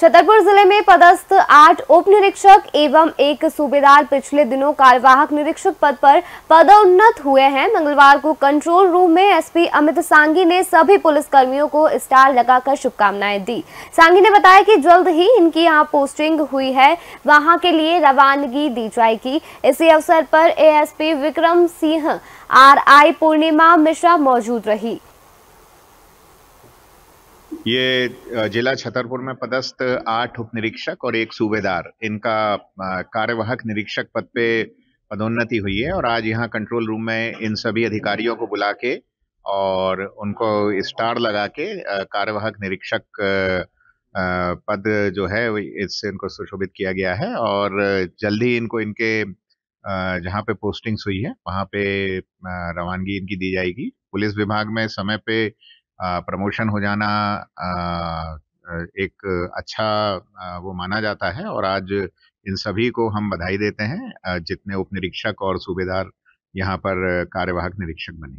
छतरपुर जिले में पदस्थ आठ उप निरीक्षक एवं एक सूबेदार पिछले दिनों कार्यवाहक निरीक्षक पद पर पदोन्नत हुए हैं मंगलवार को कंट्रोल रूम में एसपी अमित सांगी ने सभी पुलिस कर्मियों को स्टार लगाकर शुभकामनाएं दी सांगी ने बताया कि जल्द ही इनकी यहां पोस्टिंग हुई है वहां के लिए रवानगी दी जाएगी इसी अवसर पर A Vikram Singh R I Purnima Mishra मौजूद रही ये जिला छतरपुर में पदस्थ आठ उप निरीक्षक और एक सूबेदार इनका कार्यवाहक निरीक्षक पद पे पदोन्नति हुई है और आज यहाँ कंट्रोल रूम में इन सभी अधिकारियों को बुला के और उनको स्टार लगा के कार्यवाहक निरीक्षक पद जो है इससे इनको सुशोभित किया गया है और जल्द ही इनको इनके जहाँ पे पोस्टिंग्स हुई है वहाँ पे रवानगी इनकी दी जाएगी पुलिस विभाग में समय पे प्रमोशन हो जाना एक अच्छा वो माना जाता है और आज इन सभी को हम बधाई देते हैं जितने उप निरीक्षक और सूबेदार यहाँ पर कार्यवाहक निरीक्षक बने